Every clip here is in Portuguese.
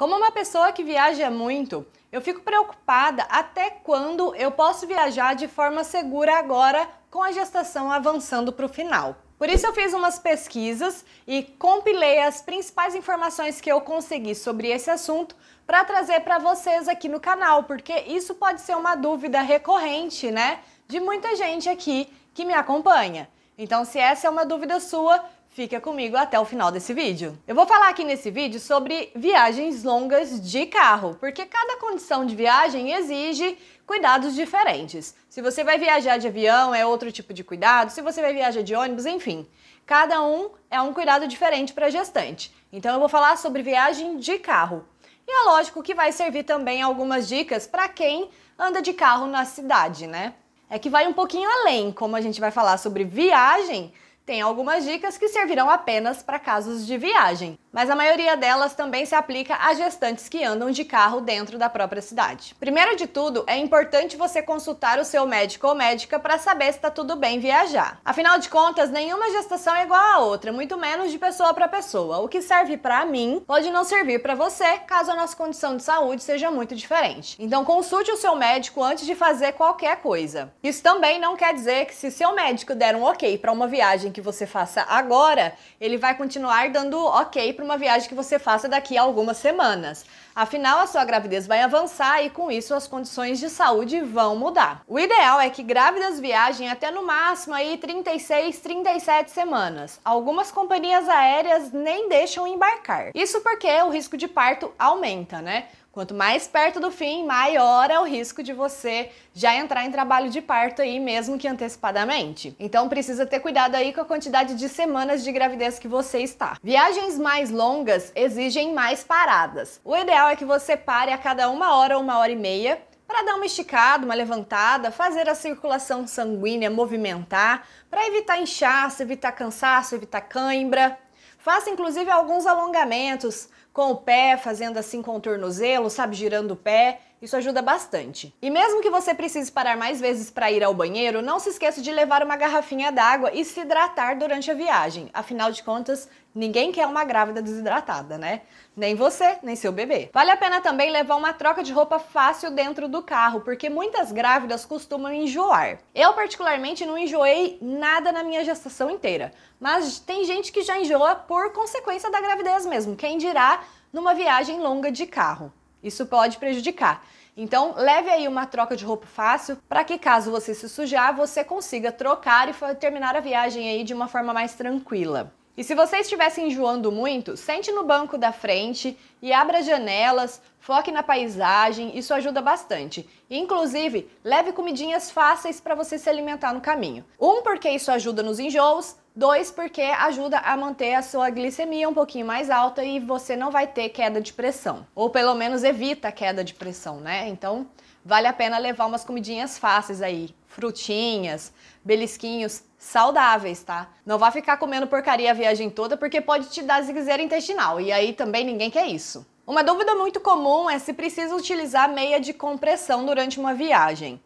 Como uma pessoa que viaja muito, eu fico preocupada até quando eu posso viajar de forma segura agora com a gestação avançando para o final. Por isso eu fiz umas pesquisas e compilei as principais informações que eu consegui sobre esse assunto para trazer para vocês aqui no canal, porque isso pode ser uma dúvida recorrente, né, de muita gente aqui que me acompanha. Então, se essa é uma dúvida sua, Fica comigo até o final desse vídeo. Eu vou falar aqui nesse vídeo sobre viagens longas de carro, porque cada condição de viagem exige cuidados diferentes. Se você vai viajar de avião, é outro tipo de cuidado, se você vai viajar de ônibus, enfim. Cada um é um cuidado diferente para gestante. Então eu vou falar sobre viagem de carro. E é lógico que vai servir também algumas dicas para quem anda de carro na cidade, né? É que vai um pouquinho além, como a gente vai falar sobre viagem, tem algumas dicas que servirão apenas para casos de viagem mas a maioria delas também se aplica a gestantes que andam de carro dentro da própria cidade. Primeiro de tudo, é importante você consultar o seu médico ou médica para saber se está tudo bem viajar. Afinal de contas, nenhuma gestação é igual a outra, muito menos de pessoa para pessoa. O que serve para mim pode não servir para você, caso a nossa condição de saúde seja muito diferente. Então consulte o seu médico antes de fazer qualquer coisa. Isso também não quer dizer que se seu médico der um OK para uma viagem que você faça agora, ele vai continuar dando OK para uma viagem que você faça daqui a algumas semanas. Afinal, a sua gravidez vai avançar e com isso as condições de saúde vão mudar. O ideal é que grávidas viajem até no máximo aí 36, 37 semanas. Algumas companhias aéreas nem deixam embarcar. Isso porque o risco de parto aumenta, né? Quanto mais perto do fim, maior é o risco de você já entrar em trabalho de parto aí, mesmo que antecipadamente. Então precisa ter cuidado aí com a quantidade de semanas de gravidez que você está. Viagens mais longas exigem mais paradas. O ideal é que você pare a cada uma hora ou uma hora e meia para dar uma esticada, uma levantada, fazer a circulação sanguínea movimentar, para evitar inchaço, evitar cansaço, evitar cãibra. Faça inclusive alguns alongamentos com o pé, fazendo assim com o tornozelo, sabe, girando o pé isso ajuda bastante. E mesmo que você precise parar mais vezes para ir ao banheiro, não se esqueça de levar uma garrafinha d'água e se hidratar durante a viagem. Afinal de contas, ninguém quer uma grávida desidratada, né? Nem você, nem seu bebê. Vale a pena também levar uma troca de roupa fácil dentro do carro, porque muitas grávidas costumam enjoar. Eu particularmente não enjoei nada na minha gestação inteira, mas tem gente que já enjoa por consequência da gravidez mesmo. Quem dirá numa viagem longa de carro. Isso pode prejudicar. Então, leve aí uma troca de roupa fácil para que caso você se sujar, você consiga trocar e terminar a viagem aí de uma forma mais tranquila. E se você estivesse enjoando muito, sente no banco da frente e abra janelas, foque na paisagem, isso ajuda bastante. Inclusive, leve comidinhas fáceis para você se alimentar no caminho. Um, porque isso ajuda nos enjoos, Dois, porque ajuda a manter a sua glicemia um pouquinho mais alta e você não vai ter queda de pressão. Ou pelo menos evita a queda de pressão, né? Então vale a pena levar umas comidinhas fáceis aí. Frutinhas, belisquinhos saudáveis, tá? Não vá ficar comendo porcaria a viagem toda porque pode te dar zigueira intestinal e aí também ninguém quer isso. Uma dúvida muito comum é se precisa utilizar meia de compressão durante uma viagem.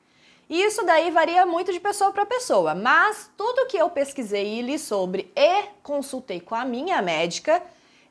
Isso daí varia muito de pessoa para pessoa, mas tudo que eu pesquisei e li sobre e consultei com a minha médica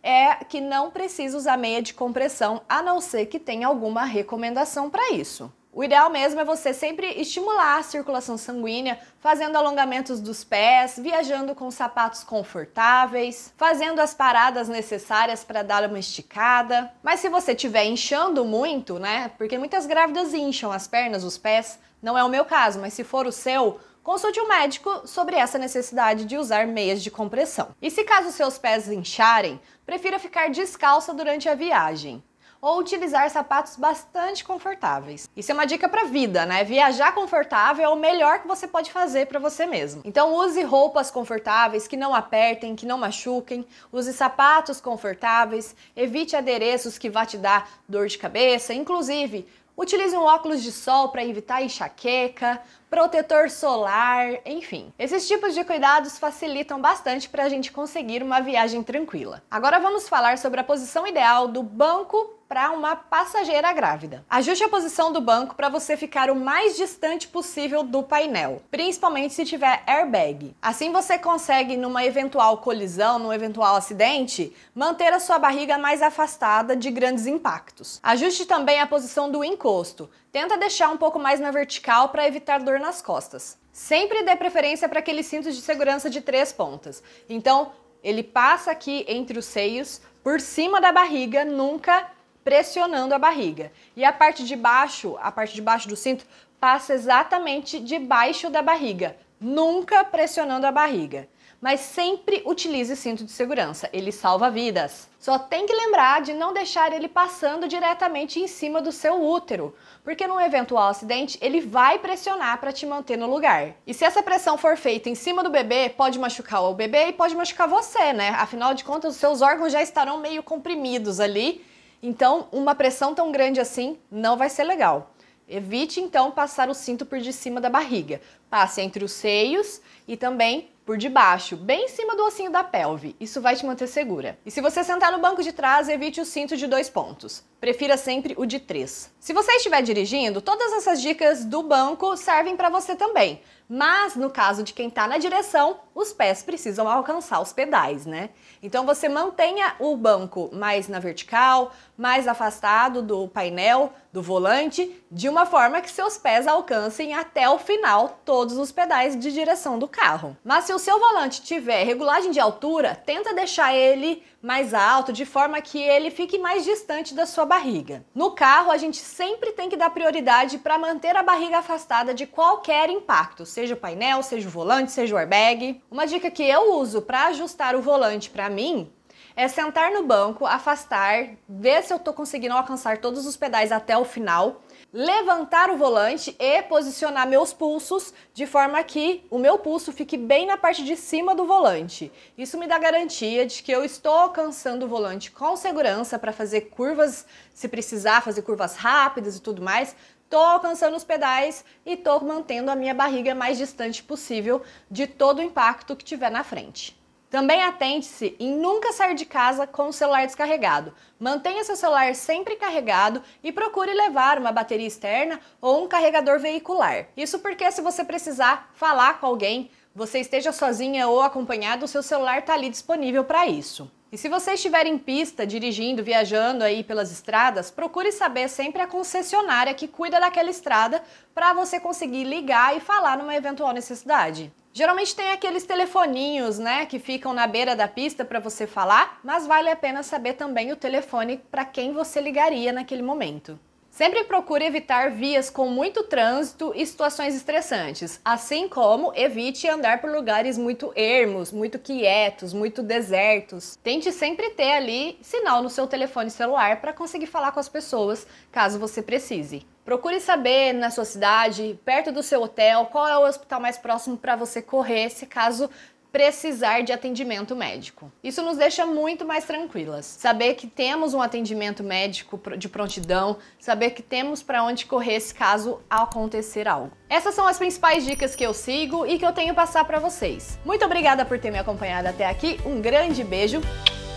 é que não precisa usar meia de compressão, a não ser que tenha alguma recomendação para isso. O ideal mesmo é você sempre estimular a circulação sanguínea, fazendo alongamentos dos pés, viajando com sapatos confortáveis, fazendo as paradas necessárias para dar uma esticada. Mas se você estiver inchando muito, né? Porque muitas grávidas incham as pernas, os pés, não é o meu caso, mas se for o seu, consulte um médico sobre essa necessidade de usar meias de compressão. E se caso seus pés incharem, prefira ficar descalça durante a viagem ou utilizar sapatos bastante confortáveis. Isso é uma dica para vida, né? Viajar confortável é o melhor que você pode fazer para você mesmo. Então use roupas confortáveis que não apertem, que não machuquem, use sapatos confortáveis, evite adereços que vá te dar dor de cabeça, inclusive Utilize um óculos de sol para evitar enxaqueca, protetor solar, enfim. Esses tipos de cuidados facilitam bastante para a gente conseguir uma viagem tranquila. Agora vamos falar sobre a posição ideal do banco para uma passageira grávida. Ajuste a posição do banco para você ficar o mais distante possível do painel, principalmente se tiver airbag. Assim você consegue, numa eventual colisão, num eventual acidente, manter a sua barriga mais afastada de grandes impactos. Ajuste também a posição do encosto. Tenta deixar um pouco mais na vertical para evitar dor nas costas. Sempre dê preferência para aqueles cintos de segurança de três pontas. Então, ele passa aqui entre os seios, por cima da barriga, nunca pressionando a barriga. E a parte de baixo, a parte de baixo do cinto, passa exatamente debaixo da barriga, nunca pressionando a barriga mas sempre utilize cinto de segurança, ele salva vidas. Só tem que lembrar de não deixar ele passando diretamente em cima do seu útero, porque num eventual acidente ele vai pressionar para te manter no lugar. E se essa pressão for feita em cima do bebê, pode machucar o bebê e pode machucar você, né? Afinal de contas, os seus órgãos já estarão meio comprimidos ali, então uma pressão tão grande assim não vai ser legal. Evite então passar o cinto por de cima da barriga. Passe entre os seios e também por debaixo, bem em cima do ossinho da pelve. Isso vai te manter segura. E se você sentar no banco de trás, evite o cinto de dois pontos. Prefira sempre o de 3. Se você estiver dirigindo, todas essas dicas do banco servem para você também. Mas no caso de quem está na direção, os pés precisam alcançar os pedais, né? Então você mantenha o banco mais na vertical, mais afastado do painel, do volante, de uma forma que seus pés alcancem até o final todos os pedais de direção do carro. Mas se o seu volante tiver regulagem de altura, tenta deixar ele mais alto, de forma que ele fique mais distante da sua barriga. No carro, a gente sempre tem que dar prioridade para manter a barriga afastada de qualquer impacto, seja o painel, seja o volante, seja o airbag. Uma dica que eu uso para ajustar o volante para mim é sentar no banco, afastar, ver se eu estou conseguindo alcançar todos os pedais até o final levantar o volante e posicionar meus pulsos de forma que o meu pulso fique bem na parte de cima do volante. Isso me dá garantia de que eu estou alcançando o volante com segurança para fazer curvas, se precisar, fazer curvas rápidas e tudo mais. Estou alcançando os pedais e estou mantendo a minha barriga mais distante possível de todo o impacto que tiver na frente. Também atente-se em nunca sair de casa com o celular descarregado. Mantenha seu celular sempre carregado e procure levar uma bateria externa ou um carregador veicular. Isso porque se você precisar falar com alguém, você esteja sozinha ou acompanhado, o seu celular está ali disponível para isso. E se você estiver em pista, dirigindo, viajando aí pelas estradas, procure saber sempre a concessionária que cuida daquela estrada para você conseguir ligar e falar numa eventual necessidade. Geralmente tem aqueles telefoninhos, né, que ficam na beira da pista para você falar, mas vale a pena saber também o telefone para quem você ligaria naquele momento. Sempre procure evitar vias com muito trânsito e situações estressantes, assim como evite andar por lugares muito ermos, muito quietos, muito desertos. Tente sempre ter ali sinal no seu telefone celular para conseguir falar com as pessoas, caso você precise. Procure saber na sua cidade, perto do seu hotel, qual é o hospital mais próximo para você correr se caso precisar de atendimento médico. Isso nos deixa muito mais tranquilas. Saber que temos um atendimento médico de prontidão, saber que temos para onde correr se caso acontecer algo. Essas são as principais dicas que eu sigo e que eu tenho passar para vocês. Muito obrigada por ter me acompanhado até aqui. Um grande beijo.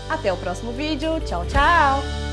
Até o próximo vídeo. Tchau, tchau.